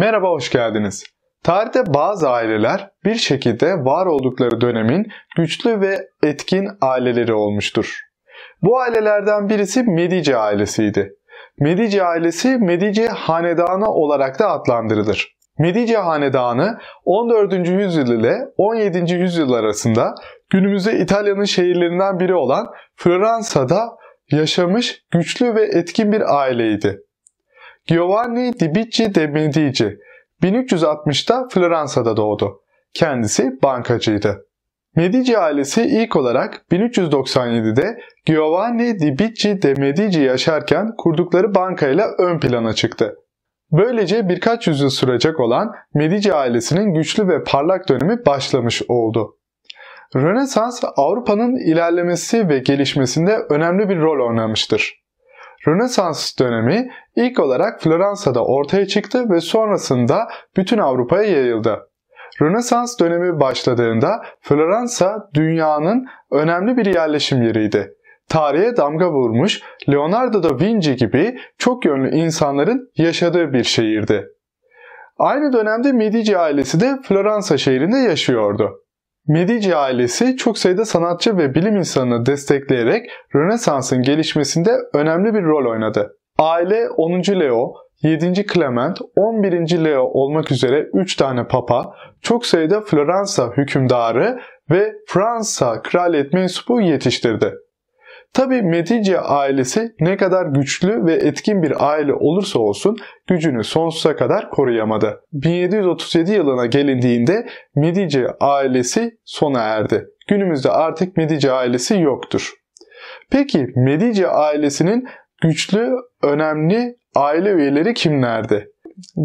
Merhaba, hoş geldiniz. Tarihte bazı aileler bir şekilde var oldukları dönemin güçlü ve etkin aileleri olmuştur. Bu ailelerden birisi Medici ailesiydi. Medici ailesi Medici hanedanı olarak da adlandırılır. Medici hanedanı 14. yüzyıl ile 17. yüzyıl arasında günümüzde İtalya'nın şehirlerinden biri olan Fransa'da yaşamış güçlü ve etkin bir aileydi. Giovanni di Bicci de Medici 1360'ta Floransa'da doğdu. Kendisi bankacıydı. Medici ailesi ilk olarak 1397'de Giovanni di Bicci de Medici yaşarken kurdukları bankayla ön plana çıktı. Böylece birkaç yüzyıl sürecek olan Medici ailesinin güçlü ve parlak dönemi başlamış oldu. Rönesans Avrupa'nın ilerlemesi ve gelişmesinde önemli bir rol oynamıştır. Rönesans dönemi ilk olarak Floransa'da ortaya çıktı ve sonrasında bütün Avrupa'ya yayıldı. Rönesans dönemi başladığında Floransa dünyanın önemli bir yerleşim yeriydi. Tarihe damga vurmuş Leonardo da Vinci gibi çok yönlü insanların yaşadığı bir şehirdi. Aynı dönemde Medici ailesi de Floransa şehrinde yaşıyordu. Medici ailesi çok sayıda sanatçı ve bilim insanını destekleyerek Rönesans'ın gelişmesinde önemli bir rol oynadı. Aile 10. Leo, 7. Clement, 11. Leo olmak üzere 3 tane papa, çok sayıda Floransa hükümdarı ve Fransa kraliyet mensubu yetiştirdi. Tabi Medici ailesi ne kadar güçlü ve etkin bir aile olursa olsun gücünü sonsuza kadar koruyamadı. 1737 yılına gelindiğinde Medici ailesi sona erdi. Günümüzde artık Medici ailesi yoktur. Peki Medici ailesinin güçlü, önemli aile üyeleri kimlerdi?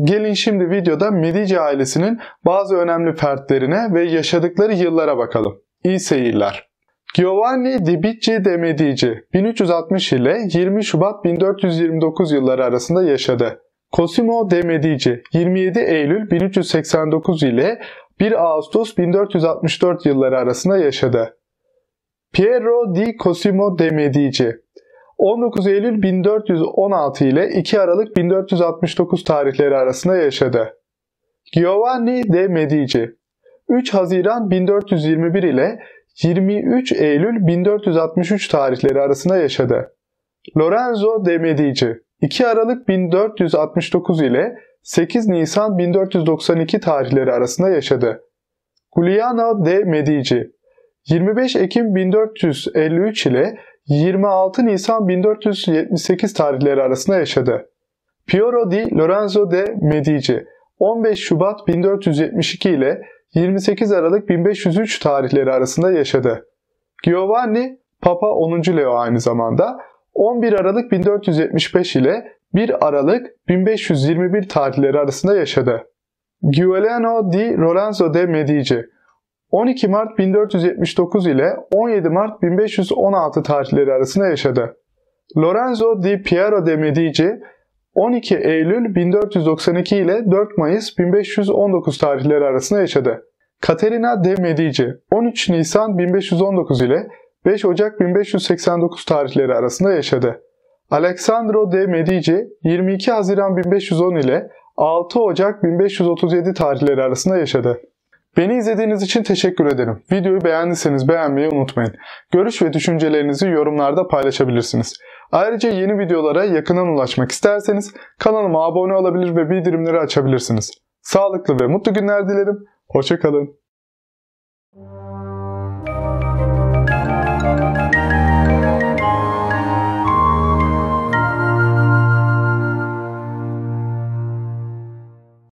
Gelin şimdi videoda Medici ailesinin bazı önemli fertlerine ve yaşadıkları yıllara bakalım. İyi seyirler. Giovanni di Bicci de Medici 1360 ile 20 Şubat 1429 yılları arasında yaşadı. Cosimo de Medici 27 Eylül 1389 ile 1 Ağustos 1464 yılları arasında yaşadı. Piero di Cosimo de Medici 19 Eylül 1416 ile 2 Aralık 1469 tarihleri arasında yaşadı. Giovanni de Medici 3 Haziran 1421 ile 23 Eylül 1463 tarihleri arasında yaşadı. Lorenzo de Medici 2 Aralık 1469 ile 8 Nisan 1492 tarihleri arasında yaşadı. Giuliano de Medici 25 Ekim 1453 ile 26 Nisan 1478 tarihleri arasında yaşadı. Piero di Lorenzo de Medici 15 Şubat 1472 ile 28 Aralık 1503 tarihleri arasında yaşadı. Giovanni Papa 10. Leo aynı zamanda 11 Aralık 1475 ile 1 Aralık 1521 tarihleri arasında yaşadı. Giuliano di Lorenzo de Medici 12 Mart 1479 ile 17 Mart 1516 tarihleri arasında yaşadı. Lorenzo di Piero de Medici 12 Eylül 1492 ile 4 Mayıs 1519 tarihleri arasında yaşadı. Katerina de Medici 13 Nisan 1519 ile 5 Ocak 1589 tarihleri arasında yaşadı. Alexandro de Medici 22 Haziran 1510 ile 6 Ocak 1537 tarihleri arasında yaşadı. Beni izlediğiniz için teşekkür ederim. Videoyu beğendiyseniz beğenmeyi unutmayın. Görüş ve düşüncelerinizi yorumlarda paylaşabilirsiniz. Ayrıca yeni videolara yakından ulaşmak isterseniz kanalıma abone olabilir ve bildirimleri açabilirsiniz. Sağlıklı ve mutlu günler dilerim. Hoşçakalın.